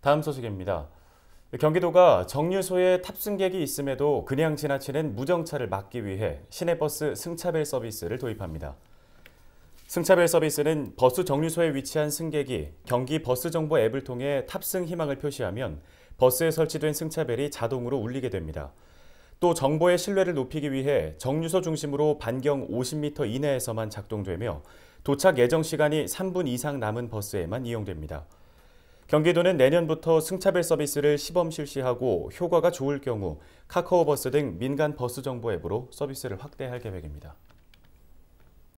다음 소식입니다. 경기도가 정류소에 탑승객이 있음에도 그냥 지나치는 무정차를 막기 위해 시내버스 승차벨 서비스를 도입합니다. 승차벨 서비스는 버스 정류소에 위치한 승객이 경기 버스 정보 앱을 통해 탑승 희망을 표시하면 버스에 설치된 승차벨이 자동으로 울리게 됩니다. 또 정보의 신뢰를 높이기 위해 정류소 중심으로 반경 50m 이내에서만 작동되며 도착 예정 시간이 3분 이상 남은 버스에만 이용됩니다. 경기도는 내년부터 승차별 서비스를 시범 실시하고 효과가 좋을 경우 카카오버스 등 민간 버스 정보 앱으로 서비스를 확대할 계획입니다.